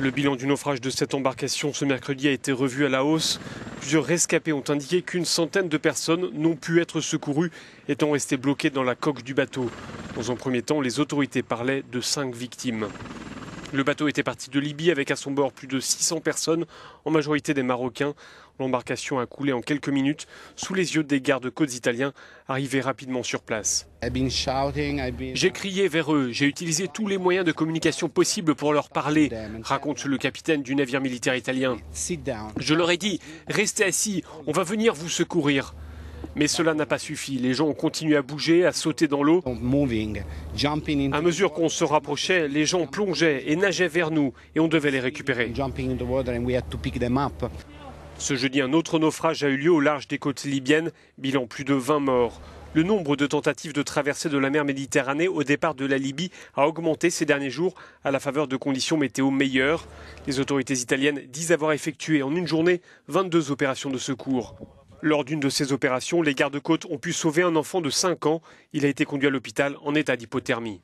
Le bilan du naufrage de cette embarcation ce mercredi a été revu à la hausse. Plusieurs rescapés ont indiqué qu'une centaine de personnes n'ont pu être secourues, étant restées bloquées dans la coque du bateau. Dans un premier temps, les autorités parlaient de cinq victimes. Le bateau était parti de Libye avec à son bord plus de 600 personnes, en majorité des Marocains. L'embarcation a coulé en quelques minutes sous les yeux des gardes-côtes italiens arrivés rapidement sur place. J'ai crié vers eux, j'ai utilisé tous les moyens de communication possibles pour leur parler, raconte le capitaine du navire militaire italien. Je leur ai dit, restez assis, on va venir vous secourir. Mais cela n'a pas suffi. Les gens ont continué à bouger, à sauter dans l'eau. À mesure qu'on se rapprochait, les gens plongeaient et nageaient vers nous et on devait les récupérer. Ce jeudi, un autre naufrage a eu lieu au large des côtes libyennes, bilan plus de 20 morts. Le nombre de tentatives de traversée de la mer Méditerranée au départ de la Libye a augmenté ces derniers jours à la faveur de conditions météo meilleures. Les autorités italiennes disent avoir effectué en une journée 22 opérations de secours. Lors d'une de ces opérations, les gardes-côtes ont pu sauver un enfant de 5 ans. Il a été conduit à l'hôpital en état d'hypothermie.